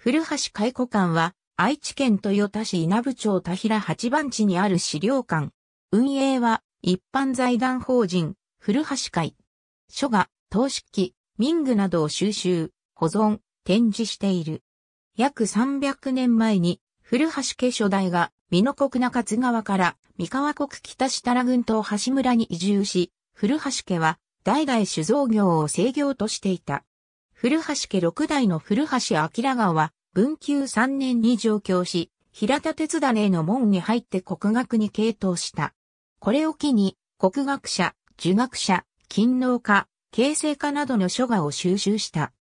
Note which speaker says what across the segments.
Speaker 1: 古橋解雇館は、愛知県豊田市稲部町田平八番地にある資料館。運営は、一般財団法人、古橋会。書画、投資機、民具などを収集、保存、展示している。約300年前に、古橋家初代が、美濃国中津川から、三河国北設楽郡東橋村に移住し、古橋家は、代々酒造業を制業としていた。古橋家六代の古橋明川は、文久三年に上京し、平田鉄種の門に入って国学に傾倒した。これを機に、国学者、儒学者、勤労家、形成家などの書画を収集した。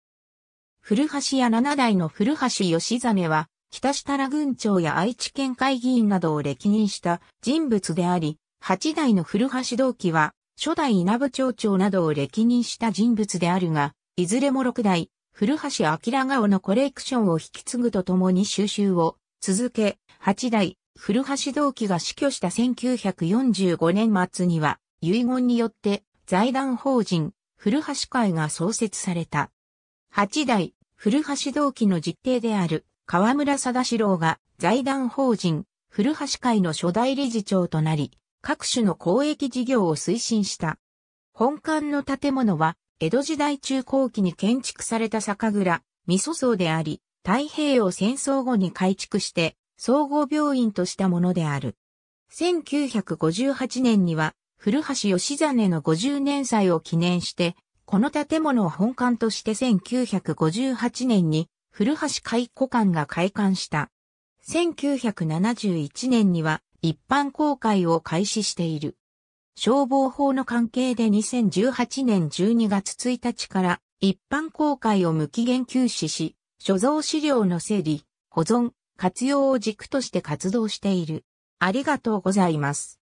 Speaker 1: 古橋や七代の古橋義実は、北設楽郡長や愛知県会議員などを歴任した人物であり、八代の古橋同期は、初代稲部町長などを歴任した人物であるが、いずれも6代、古橋明顔のコレクションを引き継ぐとともに収集を続け、8代、古橋同期が死去した1945年末には、遺言によって財団法人、古橋会が創設された。8代、古橋同期の実定である、河村貞志郎が財団法人、古橋会の初代理事長となり、各種の公益事業を推進した。本館の建物は、江戸時代中後期に建築された酒蔵、味噌荘であり、太平洋戦争後に改築して、総合病院としたものである。1958年には、古橋義真の50年祭を記念して、この建物を本館として1958年に、古橋海古館が開館した。1971年には、一般公開を開始している。消防法の関係で2018年12月1日から一般公開を無期限休止し、所蔵資料の整理、保存、活用を軸として活動している。ありがとうございます。